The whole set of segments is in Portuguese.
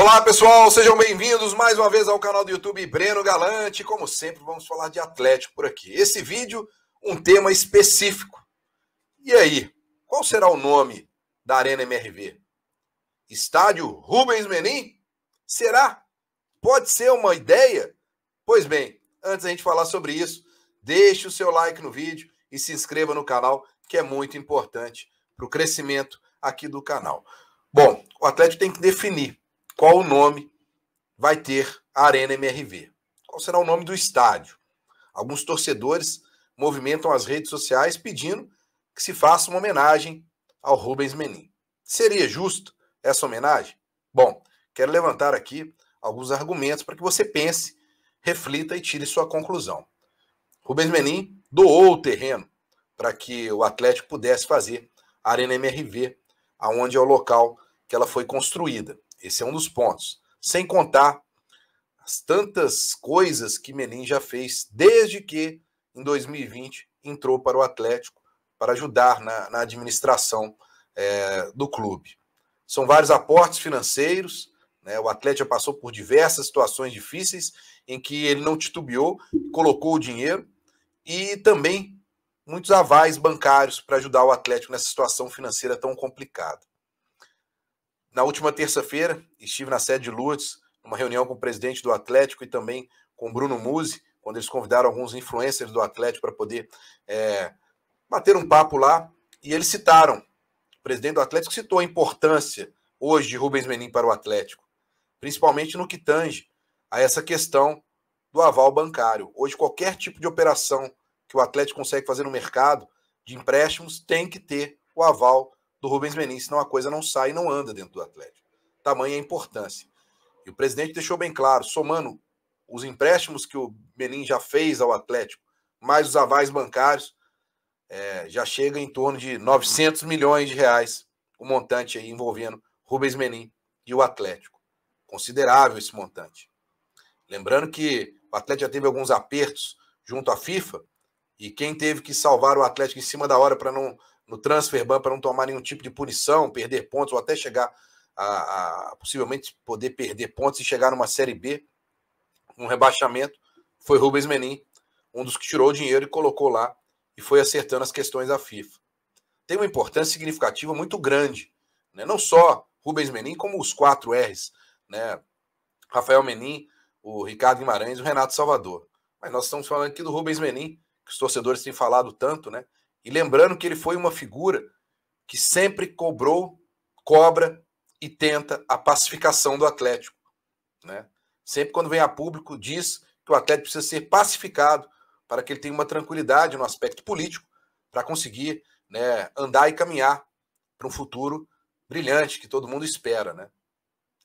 Olá pessoal, sejam bem-vindos mais uma vez ao canal do YouTube Breno Galante. Como sempre, vamos falar de Atlético por aqui. Esse vídeo, um tema específico. E aí, qual será o nome da Arena MRV? Estádio Rubens Menin? Será? Pode ser uma ideia? Pois bem, antes da gente falar sobre isso, deixe o seu like no vídeo e se inscreva no canal, que é muito importante para o crescimento aqui do canal. Bom, o Atlético tem que definir qual o nome vai ter a Arena MRV? Qual será o nome do estádio? Alguns torcedores movimentam as redes sociais pedindo que se faça uma homenagem ao Rubens Menin. Seria justo essa homenagem? Bom, quero levantar aqui alguns argumentos para que você pense, reflita e tire sua conclusão. Rubens Menin doou o terreno para que o Atlético pudesse fazer a Arena MRV, aonde é o local que ela foi construída. Esse é um dos pontos. Sem contar as tantas coisas que Menin já fez desde que, em 2020, entrou para o Atlético para ajudar na, na administração é, do clube. São vários aportes financeiros. Né? O Atlético passou por diversas situações difíceis em que ele não titubeou, colocou o dinheiro e também muitos avais bancários para ajudar o Atlético nessa situação financeira tão complicada. Na última terça-feira, estive na sede de Lourdes, numa reunião com o presidente do Atlético e também com Bruno Musi, quando eles convidaram alguns influencers do Atlético para poder é, bater um papo lá. E eles citaram, o presidente do Atlético citou a importância hoje de Rubens Menin para o Atlético, principalmente no que tange a essa questão do aval bancário. Hoje, qualquer tipo de operação que o Atlético consegue fazer no mercado de empréstimos tem que ter o aval do Rubens Menin, senão a coisa não sai e não anda dentro do Atlético. Tamanha a importância. E o presidente deixou bem claro, somando os empréstimos que o Menin já fez ao Atlético, mais os avais bancários, é, já chega em torno de 900 milhões de reais o montante aí envolvendo Rubens Menin e o Atlético. Considerável esse montante. Lembrando que o Atlético já teve alguns apertos junto à FIFA e quem teve que salvar o Atlético em cima da hora para não no transfer ban para não tomar nenhum tipo de punição, perder pontos ou até chegar a, a, possivelmente poder perder pontos e chegar numa Série B, um rebaixamento, foi Rubens Menin, um dos que tirou o dinheiro e colocou lá e foi acertando as questões da FIFA. Tem uma importância significativa muito grande, né? não só Rubens Menin, como os quatro R's, né? Rafael Menin, o Ricardo Guimarães e o Renato Salvador. Mas nós estamos falando aqui do Rubens Menin, que os torcedores têm falado tanto, né? E lembrando que ele foi uma figura que sempre cobrou, cobra e tenta a pacificação do Atlético. Né? Sempre quando vem a público, diz que o Atlético precisa ser pacificado para que ele tenha uma tranquilidade no aspecto político para conseguir né, andar e caminhar para um futuro brilhante que todo mundo espera. Né?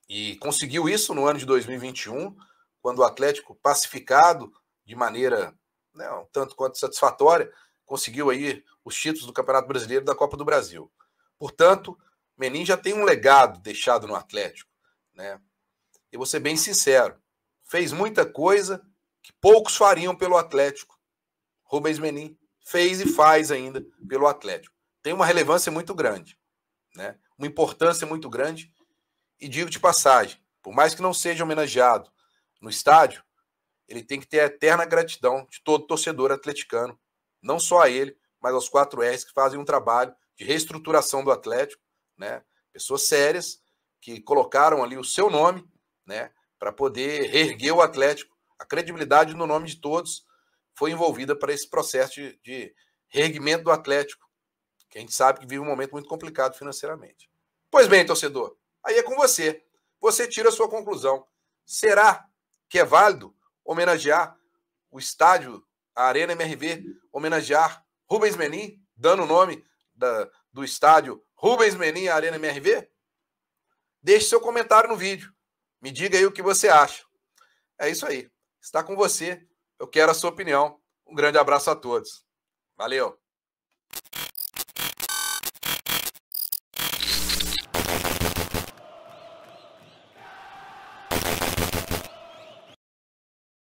E conseguiu isso no ano de 2021, quando o Atlético, pacificado de maneira né, um tanto quanto satisfatória, conseguiu aí os títulos do Campeonato Brasileiro e da Copa do Brasil. Portanto, Menin já tem um legado deixado no Atlético, né? E vou ser bem sincero, fez muita coisa que poucos fariam pelo Atlético. Rubens Menin fez e faz ainda pelo Atlético. Tem uma relevância muito grande, né? Uma importância muito grande. E digo de passagem, por mais que não seja homenageado no estádio, ele tem que ter a eterna gratidão de todo torcedor atleticano não só a ele, mas aos quatro R's que fazem um trabalho de reestruturação do Atlético, né? Pessoas sérias que colocaram ali o seu nome, né? Para poder reerguer o Atlético, a credibilidade no nome de todos foi envolvida para esse processo de, de reerguimento do Atlético, que a gente sabe que vive um momento muito complicado financeiramente. Pois bem, torcedor, aí é com você. Você tira a sua conclusão. Será que é válido homenagear o estádio, a Arena MRV, homenagear Rubens Menin, dando o nome da, do estádio Rubens Menin Arena MRV? Deixe seu comentário no vídeo. Me diga aí o que você acha. É isso aí. Está com você. Eu quero a sua opinião. Um grande abraço a todos. Valeu!